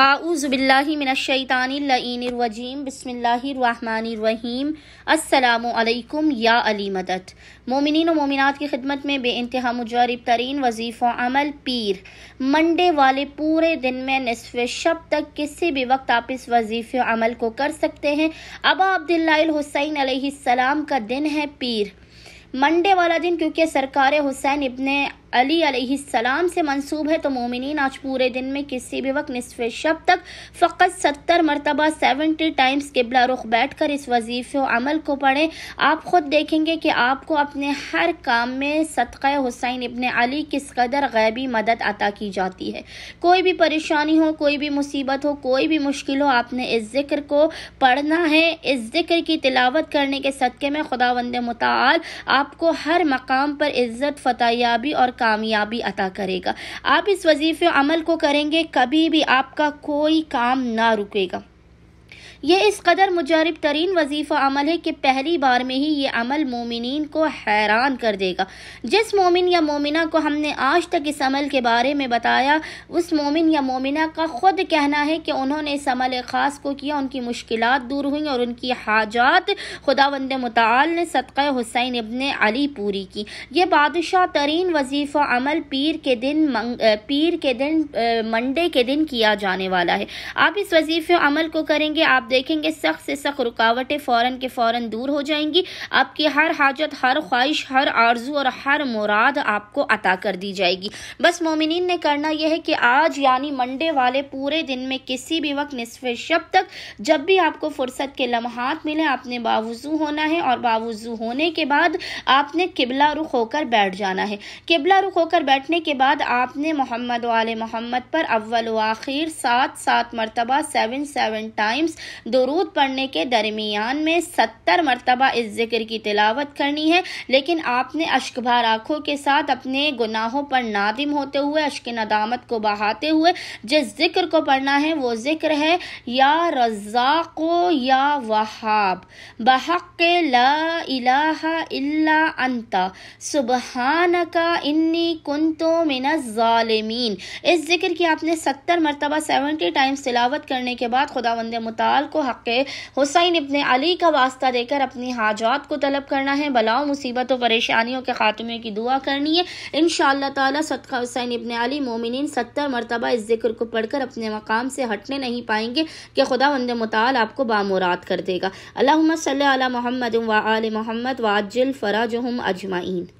आऊज़बिल्लिमिनशैतानरवजीम बसमीम अल्लाम या अली मदत मोमिन मोमिनत की खिदमत में बे इंतहा मुजरब तरीन वजीफ़ अमल पीर मंडे वाले पूरे दिन में नसफ़ शब तक किसी भी वक्त आप इस वजीफ़ अमल को कर सकते हैं अब अब्दुल्लासैन का दिन है पीर मंडे वाला दिन क्योंकि सरकार हुसैन इब्ने अली सलाम से मंसूब है तो मोमिन आज पूरे दिन में किसी भी वक्त निसफ शब तक फ़कत सत्तर मरतबा सेवेंटी टाइम्स किबला रुख बैठ कर इस वजीफ़े अमल को पढ़ें आप ख़ुद देखेंगे कि आपको अपने हर काम में सदक़ हुसैन इबन अली किस कदर गैबी मदद अता की जाती है कोई भी परेशानी हो कोई भी मुसीबत हो कोई भी मुश्किल हो आपने इस ज़िक्र को पढ़ना है इस ज़िक्र की तिलावत करने के सदक़े में खुदा वंद मताल आपको हर मकाम पर इज़्ज़त फ़तयाबी और कामयाबी अता करेगा आप इस वजीफे अमल को करेंगे कभी भी आपका कोई काम ना रुकेगा ये इस कदर मुजारब तरीन वजीफ़ा अमल है कि पहली बार में ही ये अमल मोमिन को हैरान कर देगा जिस मोमिन या मोमिना को हमने आज तक इस अमल के बारे में बताया उस मोमिन या मोमिना का ख़ुद कहना है कि उन्होंने इस अमल ख़ास को किया उनकी मुश्किल दूर हुई और उनकी हाजात खुदा वंद मताल ने सदक़ हुसैन इबन अली पूरी की यह बादशाह तरीन वजीफ़ा अमल पीर के दिन पीर के दिन मंडे के दिन किया जाने वाला है आप इस वजीफ़ अमल को करेंगे आप देखेंगे सख्त से सख्त रुकावटें फ़ौर के फ़ौर दूर हो जाएंगी आपकी हर हाजत हर ख्वाहिश हर आरजू और हर मुराद आपको अता कर दी जाएगी बस मोमिन ने करना यह है कि आज यानी मंडे वाले पूरे दिन में किसी भी वक्त निसफ शब तक जब भी आपको फुर्सत के लम्हात मिले आपने बावजू होना है और बावजू होने के बाद आपने किबला रुख होकर बैठ जाना है किबला रुख होकर बैठने के बाद आपने मोहम्मद वाले मोहम्मद पर अव्वल आखिर सात सात मरतबा सेवन सेवन टाइम्स दरूद पढ़ने के दरमियान में सत्तर मरतबा इस ज़िक्र की तिलावत करनी है लेकिन आपने अश्कभार आँखों के साथ अपने गुनाहों पर नादिम होते हुए अश्क नदामत को बहाते हुए जिस ज़िक्र को पढ़ना है वो ज़िक्र है या रज़ाको या वहाब बहक ला इलाहा सुबहान का इन्नी कुंतो मिनज़ालिमीन इस ज़िक्र की आपने सत्तर मरतबा सेवेंटी टाइम्स तिलावत करने के बाद खुदा वंद मुता हलाल को हक़ हुसैन इबन अली का वास्ता देकर अपनी हाजात को तलब करना है मुसीबत मुसीबतों परेशानियों के खात्मे की दुआ करनी है इन ताला सदका हुसैन इबन अली मोमिन सत्तर मरतबा इस जिक्र को पढ़कर अपने मकाम से हटने नहीं पाएंगे कि खुदा वंद मताल आपको बामुराद कर देगा अल्लाह सल मोहम्मद व आल मोहम्मद वाजिल फ़राज हम अजमाइन